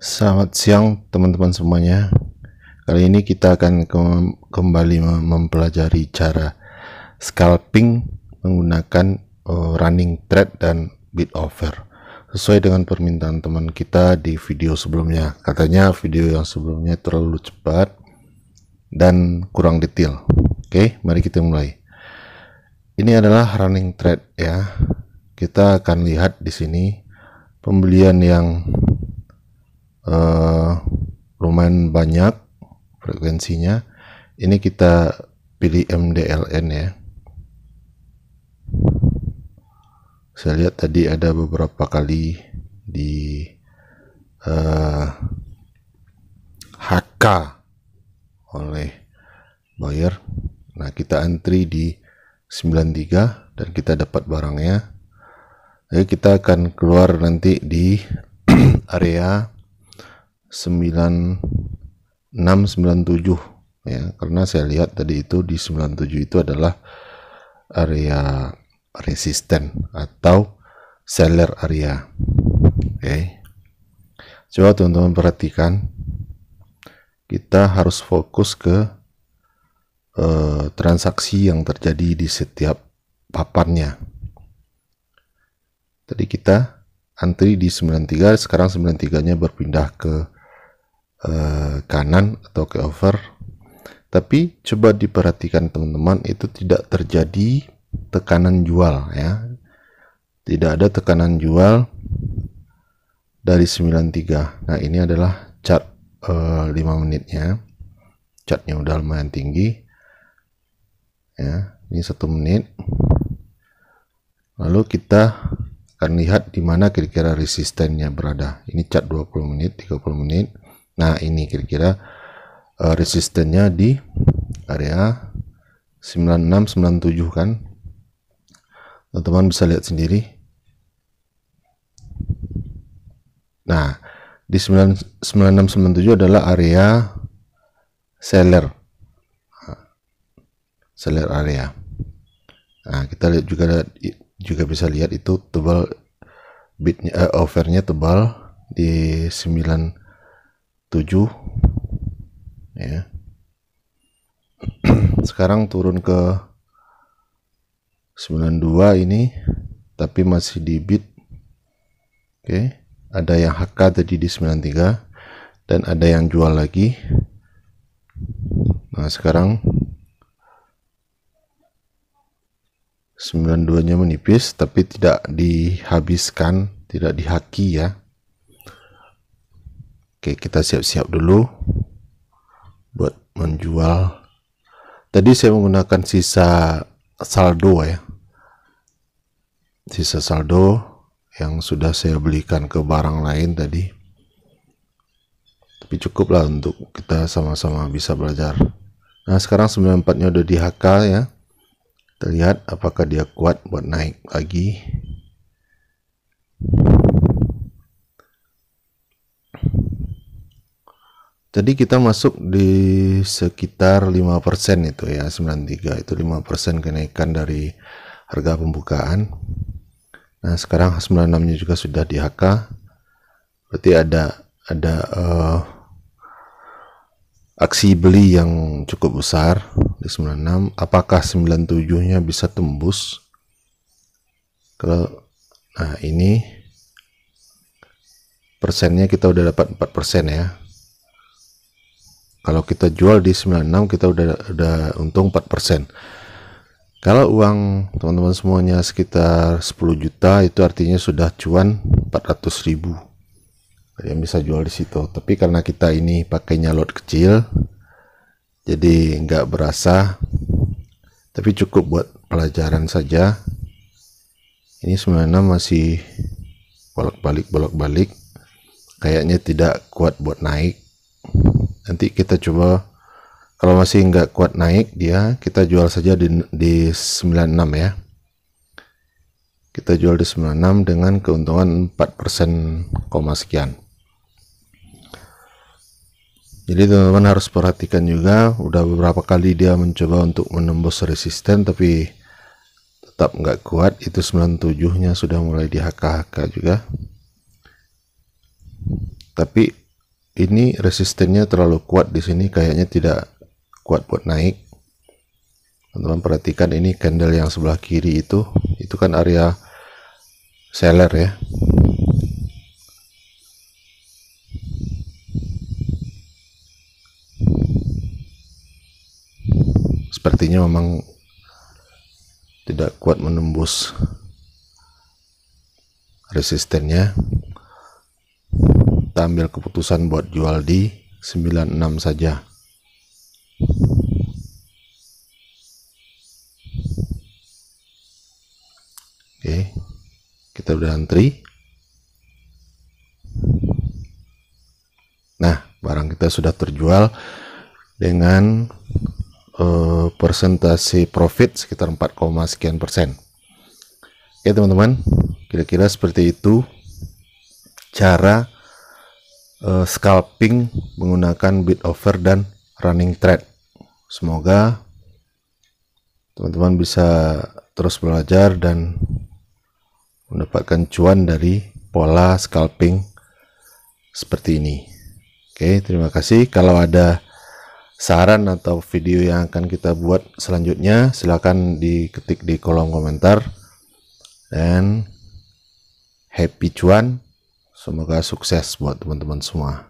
Selamat siang teman-teman semuanya. Kali ini kita akan kembali mempelajari cara scalping menggunakan eh, running thread dan bid offer. Sesuai dengan permintaan teman kita di video sebelumnya. Katanya video yang sebelumnya terlalu cepat dan kurang detail. Oke, mari kita mulai. Ini adalah running thread ya. Kita akan lihat di sini pembelian yang uh, lumayan banyak frekuensinya ini kita pilih MDLN ya saya lihat tadi ada beberapa kali di uh, eh, HK oleh buyer nah kita antri di 93 dan kita dapat barangnya jadi kita akan keluar nanti di area 9697 ya karena saya lihat tadi itu di 97 itu adalah area resisten atau seller area oke okay. coba teman-teman perhatikan kita harus fokus ke eh, transaksi yang terjadi di setiap papannya tadi kita antri di 93 sekarang 93 nya berpindah ke Eh, kanan atau ke over tapi coba diperhatikan teman-teman itu tidak terjadi tekanan jual ya tidak ada tekanan jual dari 93 nah ini adalah chart uh, eh, 5 menitnya chartnya udah lumayan tinggi ya ini satu menit lalu kita akan lihat di mana kira-kira resistennya berada ini chart 20 menit 30 menit Nah, ini kira-kira uh, resistennya di area 9697 kan. Teman-teman bisa lihat sendiri. Nah, di 9697 adalah area seller. Seller area. Nah, kita lihat juga juga bisa lihat itu tebal bitnya uh, eh, overnya tebal di 9 7 ya sekarang turun ke 92 ini tapi masih di bit. oke okay. ada yang HK tadi di 93 dan ada yang jual lagi nah sekarang 92 nya menipis tapi tidak dihabiskan tidak dihaki ya Oke, kita siap-siap dulu buat menjual. Tadi saya menggunakan sisa saldo ya. Sisa saldo yang sudah saya belikan ke barang lain tadi. Tapi cukuplah untuk kita sama-sama bisa belajar. Nah, sekarang 94-nya udah di HK ya. Terlihat apakah dia kuat buat naik lagi. Jadi kita masuk di sekitar 5% itu ya, 93 itu 5% kenaikan dari harga pembukaan. Nah, sekarang 96-nya juga sudah di HK. Berarti ada ada uh, aksi beli yang cukup besar di 96. Apakah 97-nya bisa tembus? Kalau nah ini persennya kita udah dapat 4% ya kalau kita jual di 96 kita udah udah untung 4%. Kalau uang teman-teman semuanya sekitar 10 juta itu artinya sudah cuan 400 ribu yang bisa jual di situ. Tapi karena kita ini pakainya lot kecil, jadi nggak berasa. Tapi cukup buat pelajaran saja. Ini 96 masih bolak-balik bolak-balik. Kayaknya tidak kuat buat naik nanti kita coba kalau masih nggak kuat naik dia kita jual saja di, di 96 ya kita jual di 96 dengan keuntungan 4% koma sekian jadi teman-teman harus perhatikan juga udah beberapa kali dia mencoba untuk menembus resisten tapi tetap nggak kuat itu 97 nya sudah mulai di HK-HK juga tapi ini resistennya terlalu kuat di sini kayaknya tidak kuat buat naik teman-teman perhatikan ini candle yang sebelah kiri itu itu kan area seller ya sepertinya memang tidak kuat menembus resistennya kita ambil keputusan buat jual di 96 saja oke kita udah antri nah barang kita sudah terjual dengan eh, persentase profit sekitar 4, sekian persen oke teman-teman kira-kira seperti itu cara uh, scalping menggunakan bid offer dan running trade. Semoga teman-teman bisa terus belajar dan mendapatkan cuan dari pola scalping seperti ini. Oke, terima kasih. Kalau ada saran atau video yang akan kita buat selanjutnya, silahkan diketik di kolom komentar. Dan happy cuan. Semoga sukses buat teman-teman semua.